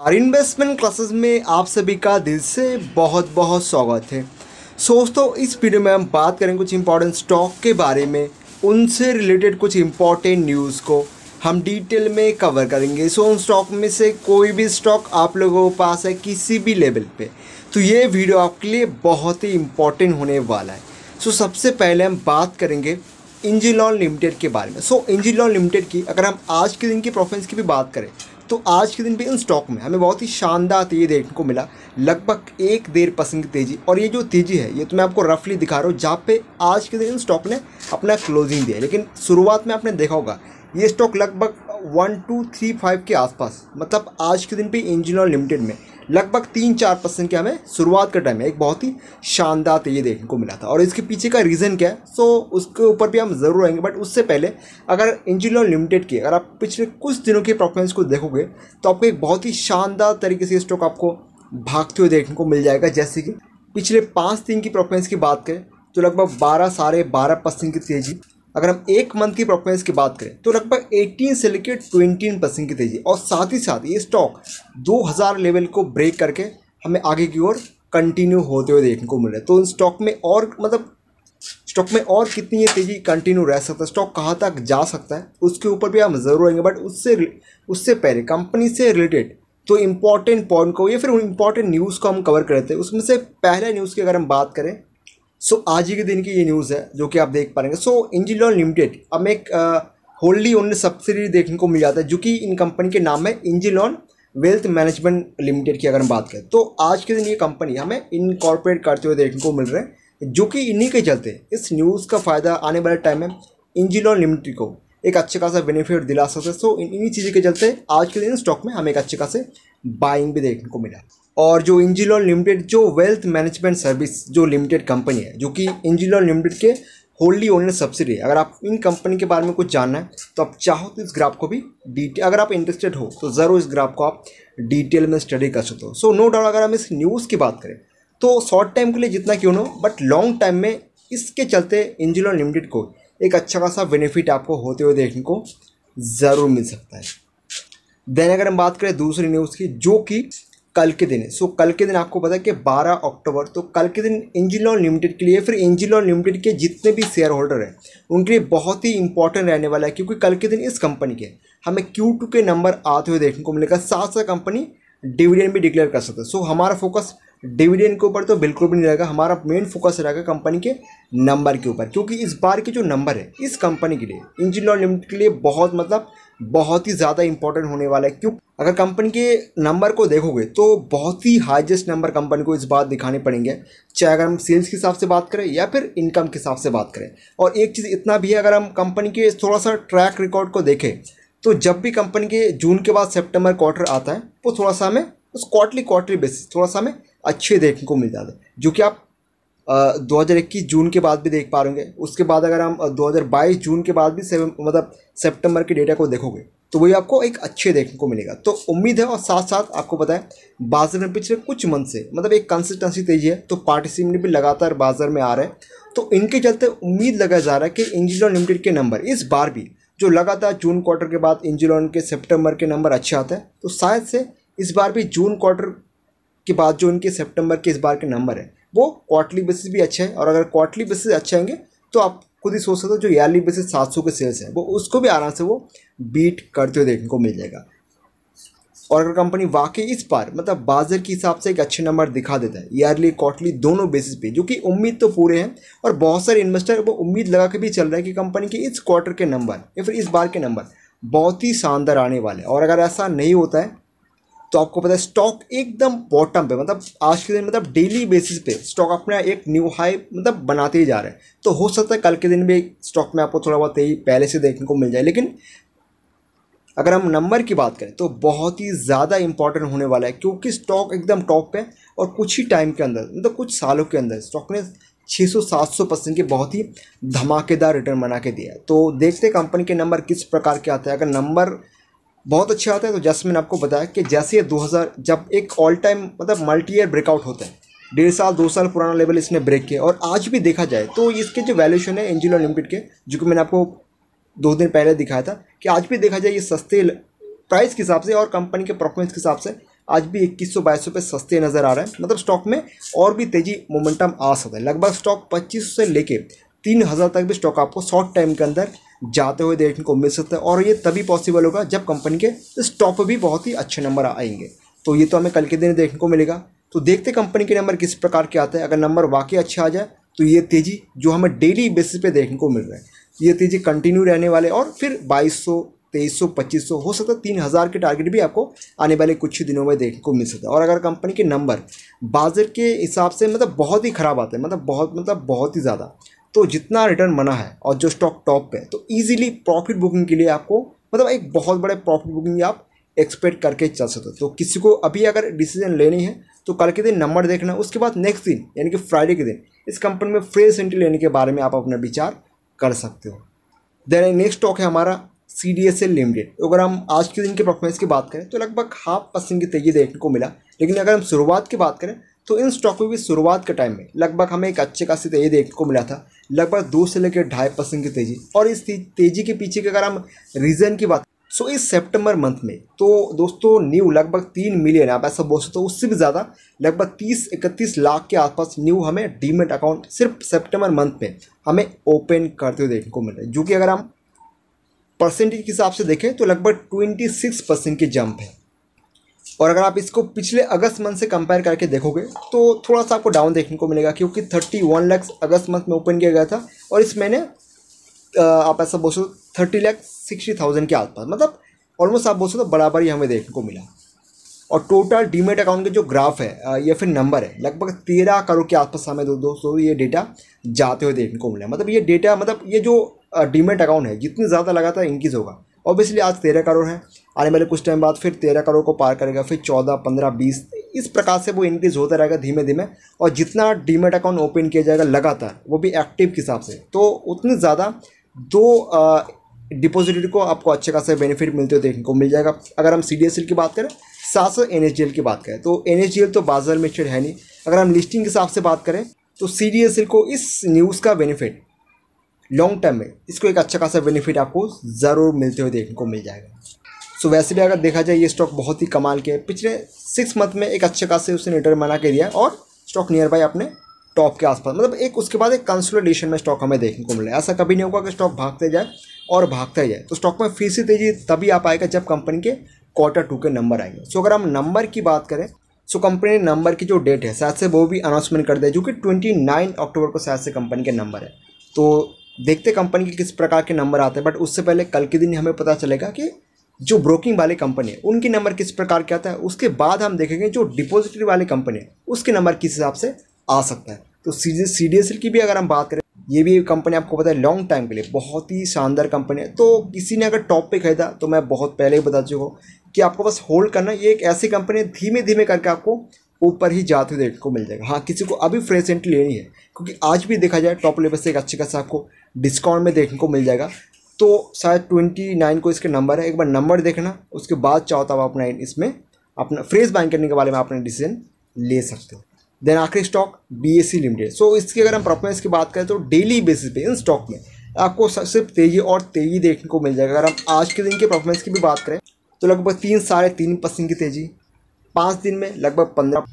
star investment classes में आप सभी का दिल से बहुत बहुत स्वागत है दोस्तों इस वीडियो में हम बात करेंगे कुछ इंपॉर्टेंट स्टॉक के बारे में उनसे रिलेटेड कुछ इंपॉर्टेंट न्यूज़ को हम डिटेल में कवर करेंगे सो उन स्टॉक में से कोई भी स्टॉक आप लोगों के पास है किसी भी लेवल पे तो ये वीडियो आपके लिए बहुत ही इम्पोर्टेंट होने वाला है सो सबसे पहले हम बात करेंगे इंजिलॉन लिमिटेड के बारे में सो इंजिलॉन लिमिटेड की अगर हम आज के दिन की प्रॉफिट्स की भी बात करें तो आज के दिन भी इन स्टॉक में हमें बहुत ही शानदार तेज़ी तो देखने को मिला लगभग एक डेढ़ परसेंट की तेज़ी और ये जो तेज़ी है ये तो मैं आपको रफली दिखा रहा हूँ जहाँ पे आज के दिन इन स्टॉक ने अपना क्लोजिंग दिया लेकिन शुरुआत में आपने देखा होगा ये स्टॉक लगभग वन टू थ्री फाइव के आसपास मतलब आज के दिन भी इंजीनियर लिमिटेड में लगभग तीन चार परसेंट के हमें शुरुआत का टाइम है एक बहुत ही शानदार तो ये देखने को मिला था और इसके पीछे का रीज़न क्या है सो उसके ऊपर भी हम जरूर आएंगे बट उससे पहले अगर इंजीनियर लिमिटेड की अगर आप पिछले कुछ दिनों के परफॉर्मेंस को देखोगे तो आपको एक बहुत ही शानदार तरीके से स्टॉक आपको भागते हुए देखने को मिल जाएगा जैसे कि पिछले पाँच दिन की परफॉर्मेंस की बात करें तो लगभग बारह साढ़े बारह परसेंट की तेज़ी अगर हम एक मंथ की परफॉर्मेंस की बात करें तो लगभग 18 से लेकर 20 परसेंट की तेजी और साथ ही साथ ये स्टॉक 2000 लेवल को ब्रेक करके हमें आगे की ओर कंटिन्यू होते हुए देखने को मिल रहा है तो उन स्टॉक में और मतलब स्टॉक में और कितनी ये तेज़ी कंटिन्यू रह सकता है स्टॉक कहाँ तक जा सकता है उसके ऊपर भी हम ज़रूर आएंगे बट उससे उससे पहले कंपनी से रिलेटेड तो इम्पॉर्टेंट पॉइंट को या फिर उन इम्पॉर्टेंट न्यूज़ को हम कवर करते हैं उसमें से पहले न्यूज़ की अगर हम बात करें सो so, आज ही के दिन की ये न्यूज़ है जो कि आप देख पाएंगे सो इंजीनियर लिमिटेड अब एक होल्डी ओन सब्सिडी देखने को मिल जाता है जो कि इन कंपनी के नाम है इंजीनियर वेल्थ मैनेजमेंट लिमिटेड की अगर हम बात करें तो आज के दिन ये कंपनी हमें इनकॉर्पोरेट करते हुए देखने को मिल रहे हैं जो कि इन्हीं के चलते इस न्यूज़ का फ़ायदा आने वाले टाइम में इंजीनियर लिमिटेड को एक अच्छे खासा बेनिफिट दिला सकते सो इन्हीं चीज़ों के चलते आज के दिन स्टॉक में हमें एक अच्छे खासे बाइंग भी देखने को मिला और जो इंजीलॉन लिमिटेड जो वेल्थ मैनेजमेंट सर्विस जो लिमिटेड कंपनी है जो कि इंजीलॉन लिमिटेड के होल्डली ओनर सब्सिडी है अगर आप इन कंपनी के बारे में कुछ जानना है तो आप चाहो तो इस ग्राफ को भी डिटेल अगर आप इंटरेस्टेड हो तो ज़रूर इस ग्राफ को आप डिटेल में स्टडी कर सकते हो सो नो डाउट अगर हम इस न्यूज़ की बात करें तो शॉर्ट टाइम के लिए जितना क्यों ना बट लॉन्ग टाइम में इसके चलते इंजीलॉन लिमिटेड को एक अच्छा खासा बेनिफिट आपको होते हुए देखने को ज़रूर मिल सकता है देन अगर हम बात करें दूसरी न्यूज़ की जो कि कल के दिन सो so, कल के दिन आपको पता है कि 12 अक्टूबर तो कल के दिन एंजिलॉन लिमिटेड के लिए फिर एंजिलॉन लिमिटेड के जितने भी शेयर होल्डर हैं उनके लिए बहुत ही इंपॉर्टेंट रहने वाला है क्योंकि कल के दिन इस कंपनी के हमें क्यू टू के नंबर आते हुए देखने को मिलेगा साथ साथ कंपनी डिविडेंड भी डिक्लेयर कर सकते सो so, हमारा फोकस डिविडेंड के ऊपर तो बिल्कुल भी नहीं रहेगा हमारा मेन फोकस रहेगा कंपनी के नंबर के ऊपर क्योंकि इस बार के जो नंबर है इस कंपनी के लिए इंजिन लिमिटेड के लिए बहुत मतलब बहुत ही ज़्यादा इंपॉर्टेंट होने वाला है क्यों अगर कंपनी के नंबर को देखोगे तो बहुत ही हाईएस्ट नंबर कंपनी को इस बात दिखाने पड़ेंगे चाहे अगर हम सेल्स के हिसाब से बात करें या फिर इनकम के हिसाब से बात करें और एक चीज़ इतना भी है अगर हम कंपनी के थोड़ा सा ट्रैक रिकॉर्ड को देखें तो जब भी कंपनी के जून के बाद सेप्टेम्बर क्वार्टर आता है वो थोड़ा सा हमें उस क्वार्टली क्वार्टली बेसिस थोड़ा सा हमें अच्छे देखने को मिल जाते हैं जो कि आप दो हज़ार इक्कीस जून के बाद भी देख पा रहे उसके बाद अगर हम दो हज़ार बाईस जून के बाद भी से, मतलब सेप्टेम्बर के डेटा को देखोगे तो वही आपको एक अच्छे देखने को मिलेगा तो उम्मीद है और साथ साथ आपको पता है बाजार में पिछले कुछ मंथ से मतलब एक कंसिस्टेंसी तेजी है तो पार्टिसिपेंट भी लगातार बाजार में आ रहे हैं तो इनके चलते उम्मीद लगाया जा रहा है कि इंजीनियर लिमिटेड के नंबर इस बार भी जो लगातार जून क्वार्टर के बाद इंजीनियर के सेप्टेम्बर के नंबर अच्छे आते हैं तो शायद से इस बार भी जून क्वार्टर के बाद जो उनके सेप्टेम्बर के इस बार के नंबर है वो क्वार्टरली बेसिस भी अच्छे हैं और अगर क्वार्टली बेसिस अच्छे होंगे तो आप खुद ही सोच सकते हो जो ईयरली बेसिस सात सौ के सेल्स हैं वो उसको भी आराम से वो बीट करते हुए देखने को मिल जाएगा और अगर कंपनी वाकई इस बार मतलब बाजार के हिसाब से एक अच्छे नंबर दिखा देता है ईयरली क्वार्टरली दोनों बेसिस पे जो कि उम्मीद तो पूरे हैं और बहुत सारे इन्वेस्टर वो उम्मीद लगा के भी चल रहे हैं कि कंपनी के इस क्वार्टर के नंबर या फिर इस बार के नंबर बहुत ही शानदार आने वाले और अगर ऐसा नहीं होता है तो आपको पता है स्टॉक एकदम बॉटम पे मतलब आज के दिन मतलब डेली बेसिस पे स्टॉक अपने एक न्यू हाई मतलब बनाते ही जा रहे हैं तो हो सकता है कल के दिन भी स्टॉक में आपको थोड़ा बहुत यही पहले से देखने को मिल जाए लेकिन अगर हम नंबर की बात करें तो बहुत ही ज़्यादा इंपॉर्टेंट होने वाला है क्योंकि स्टॉक एकदम टॉप पे है और कुछ ही टाइम के अंदर मतलब कुछ सालों के अंदर स्टॉक ने 600-700 परसेंट की बहुत ही धमाकेदार रिटर्न बना के दिया तो देखते कंपनी के नंबर किस प्रकार के आते हैं अगर नंबर बहुत अच्छे आते हैं तो जैसे मैंने आपको बताया कि जैसे ये 2000 जब एक ऑल टाइम मतलब मल्टी ईयर ब्रेकआउट होता है डेढ़ साल दो साल पुराना लेवल इसने ब्रेक किया और आज भी देखा जाए तो इसके जो वैल्यूशन है एनजीओ लिमिटेड के जो कि मैंने आपको दो दिन पहले दिखाया था कि आज भी देखा जाए ये सस्ते प्राइस के हिसाब से और कंपनी के परफॉर्मेंस के हिसाब से आज भी इक्कीस सौ बाईस सौ सस्ते नज़र आ रहे हैं मतलब स्टॉक में और भी तेज़ी मोमेंटम आ सकता है लगभग स्टॉक पच्चीस से लेके तीन हज़ार तक भी स्टॉक आपको शॉर्ट टाइम के अंदर जाते हुए देखने को मिल सकता है और ये तभी पॉसिबल होगा जब कंपनी के स्टॉक पर भी बहुत ही अच्छे नंबर आएंगे तो ये तो हमें कल के दिन देखने को मिलेगा तो देखते कंपनी के नंबर किस प्रकार के आते हैं अगर नंबर वाकई अच्छे आ जाए तो ये तेज़ी जो हमें डेली बेसिस पे देखने को मिल रहा है ये तेज़ी कंटिन्यू रहने वाले और फिर 2200 2300 2500 हो सकता है तीन हज़ार के टारगेट भी आपको आने वाले कुछ ही दिनों में देखने को मिल सकता है और अगर कंपनी के नंबर बाजार के हिसाब से मतलब बहुत ही ख़राब आते हैं मतलब बहुत मतलब बहुत ही ज़्यादा तो जितना रिटर्न बना है और जो स्टॉक टॉप पे है तो ईजिली प्रॉफिट बुकिंग के लिए आपको मतलब एक बहुत बड़े प्रॉफिट बुकिंग आप एक्सपेक्ट करके चल सकते हो तो किसी को अभी अगर डिसीजन लेनी है तो कल के दिन नंबर देखना उसके बाद नेक्स्ट दिन यानी कि फ्राइडे के दिन इस कंपनी में फ्रेश एंट्री लेने के बारे में आप अपना विचार कर सकते हो देन नेक्स्ट स्टॉक है हमारा C D S L limited अगर हम आज के दिन के परफॉर्मेंस की बात करें तो लगभग हाफ परसेंट की तेजी देखने को मिला लेकिन अगर हम शुरुआत की बात करें तो इन स्टॉकों की शुरुआत के टाइम में लगभग हमें एक अच्छे खासी तेजी देखने को मिला था लगभग दो से लेकर ढाई परसेंट की तेजी और इस तेजी के पीछे के अगर हम रीज़न की बात सो तो इस सितंबर मंथ में तो दोस्तों न्यू लगभग तीन मिलियन आप ऐसा बोल सकते हो उससे भी ज़्यादा लगभग तीस इकतीस लाख के आसपास न्यू हमें डीमेट अकाउंट सिर्फ सेप्टेम्बर मंथ में हमें ओपन करते हुए देखने को मिल रहा है जो कि अगर हम परसेंटेज के हिसाब से देखें तो लगभग ट्वेंटी सिक्स परसेंट की जंप है और अगर आप इसको पिछले अगस्त मंथ से कंपेयर करके देखोगे तो थोड़ा सा आपको डाउन देखने को मिलेगा क्योंकि थर्टी वन लैक्स अगस्त मंथ में ओपन किया गया था और इस महीने आप ऐसा बोल सकते थर्टी लैक्स सिक्सटी थाउजेंड के आसपास मतलब ऑलमोस्ट आप बोल सकते हो बराबर ही हमें देखने को मिला और टोटल डीमेट अकाउंट के जो ग्राफ है या फिर नंबर है लगभग तेरह करोड़ के आसपास हमें दो दोस्तों तो ये डेटा जाते हुए देखने को मिला मतलब ये डेटा मतलब ये जो डीमेट अकाउंट है जितनी ज़्यादा लगातार इंक्रीज़ होगा ऑब्वियसली आज तेरह करोड़ है आने वाले कुछ टाइम बाद फिर तेरह करोड़ को पार करेगा फिर चौदह पंद्रह बीस इस प्रकार से वो इंक्रीज़ होता रहेगा धीमे धीमे और जितना डीमेट अकाउंट ओपन किया जाएगा लगातार वो भी एक्टिव के हिसाब से तो उतने ज़्यादा दो डिपोजिटर को आपको अच्छे खासा बेनिफिट मिलते हुए देखने को मिल जाएगा अगर हम सी की बात करें साथ साथ एन की बात करें तो एन तो बाजार में चेड है नहीं अगर हम लिस्टिंग के हिसाब से बात करें तो सी को इस न्यूज़ का बेनिफिट लॉन्ग टर्म में इसको एक अच्छा खासा बेनिफिट आपको ज़रूर मिलते हुए देखने को मिल जाएगा सो वैसे भी अगर देखा जाए ये स्टॉक बहुत ही कमाल के पिछले सिक्स मंथ में एक अच्छे खासे उसने रिटर्न बना के दिया और स्टॉक नियर बाई अपने टॉप के आसपास मतलब एक उसके बाद एक कंसोलिडेशन में स्टॉक हमें देखने को मिला ऐसा कभी नहीं होगा कि स्टॉक भागते जाए और भागता जाए तो स्टॉक में फीसी तेजी तभी आ पाएगा जब कंपनी के क्वार्टर टू के नंबर आएंगे सो अगर हम नंबर की बात करें सो कंपनी ने नंबर की जो डेट है शायद से वो भी अनाउंसमेंट कर दे जो कि ट्वेंटी नाइन अक्टूबर को शायद से कंपनी के नंबर है तो देखते कंपनी के किस प्रकार के नंबर आते हैं बट उससे पहले कल के दिन हमें पता चलेगा कि जो ब्रोकिंग वाली कंपनी है उनकी नंबर किस प्रकार के आता है उसके बाद हम देखेंगे जो डिपोजिटरी वाली कंपनी है उसके नंबर किस हिसाब से आ सकता है तो सी डी की भी अगर हम बात करें ये भी कंपनी आपको पता है लॉन्ग टाइम के लिए बहुत ही शानदार कंपनी है तो किसी ने अगर टॉप पे खरीदा तो मैं बहुत पहले ही बता चुका हूँ कि आपको बस होल्ड करना ये एक ऐसी कंपनी है धीमे धीमे करके आपको ऊपर ही जाते हुए देखने को मिल जाएगा हाँ किसी को अभी फ्रेश एंट्री लेनी है क्योंकि आज भी देखा जाए टॉप लेवल से एक अच्छे खासा आपको डिस्काउंट में देखने को मिल जाएगा तो शायद ट्वेंटी नाइन को इसके नंबर है एक बार नंबर देखना उसके बाद चाहो तो आप अपना इसमें अपना फ्रेश बाइंग करने के बारे में अपना डिसीजन ले सकते हो देन आखिरी stock B S C limited so इसकी अगर हम परफॉर्मेंस की बात करें तो डेली बेसिस पे इन स्टॉक में आपको सिर्फ तेजी और तेजी देखने को मिल जाएगा अगर हम आज के दिन के परफॉर्मेंस की भी बात करें तो लगभग तीन साढ़े तीन परसेंट की तेजी पाँच दिन में लगभग पंद्रह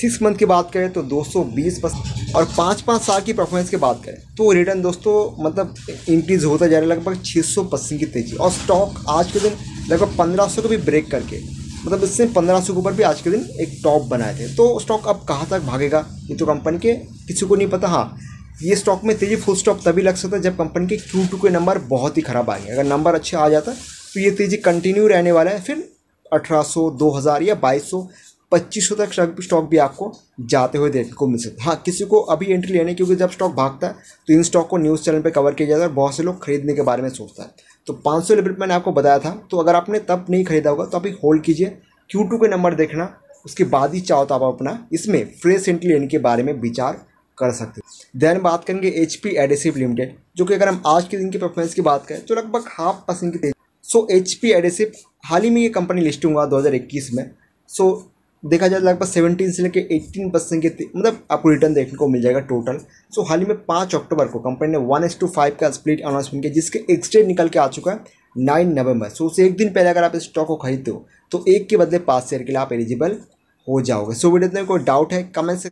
सिक्स मंथ की बात करें तो 220 बस और पाँच पाँच साल की परफॉर्मेंस की बात करें तो रिटर्न दोस्तों मतलब इंक्रीज़ होता जा रहा है लगभग छः सौ परसेंट की तेज़ी और स्टॉक आज के दिन लगभग पंद्रह सौ को भी ब्रेक करके मतलब इससे पंद्रह सौ के ऊपर भी आज के दिन एक टॉप बनाए थे तो स्टॉक अब कहाँ तक भागेगा ये तो कंपनी के किसी को नहीं पता हाँ ये स्टॉक में तेज़ी फुल स्टॉप तभी लग सकता है जब कंपनी के क्यू टू के नंबर बहुत ही ख़राब आएंगे अगर नंबर अच्छे आ जाता तो ये तेज़ी कंटिन्यू रहने वाला है फिर अठारह सौ या बाईस पच्चीस सौ तक स्टॉक भी आपको जाते हुए देखने को मिल सकता है हाँ किसी को अभी एंट्री लेने क्योंकि जब स्टॉक भागता है तो इन स्टॉक को न्यूज़ चैनल पर कवर किया जाता है और बहुत से लोग खरीदने के बारे में सोचता है तो पाँच सौ लिमिट मैंने आपको बताया था तो अगर आपने तब नहीं खरीदा होगा तो आप होल्ड कीजिए क्यू टू के नंबर देखना उसके बाद ही चाहो तो आप अपना इसमें फ्रेश एंट्री लेने के बारे में विचार कर सकते हैं देन बात करेंगे एच पी एडेसिव लिमिटेड जो कि अगर हम आज के दिन की परफॉर्मेंस की बात करें तो लगभग हाफ परसेंट की तेज सो एच पी एडेसिव हाल ही में ये कंपनी लिस्ट हुआ 2021 में सो so, देखा जाए तो लगभग सेवेंटीन से लेकर एट्टीन परसेंट के मतलब आपको रिटर्न देखने को मिल जाएगा टोटल सो हाल ही में पाँच अक्टूबर को कंपनी ने वन एस टू फाइव का स्प्लिट अनाउंसमेंट किया जिसके एक्सटेट निकल के आ चुका है नाइन नवंबर सो उसे एक दिन पहले अगर आप स्टॉक को खरीदते हो तो एक के बदले पाँच शेयर के लिए आप एलिजिबल हो जाओगे सो वीडियो कोई डाउट है कमेंट से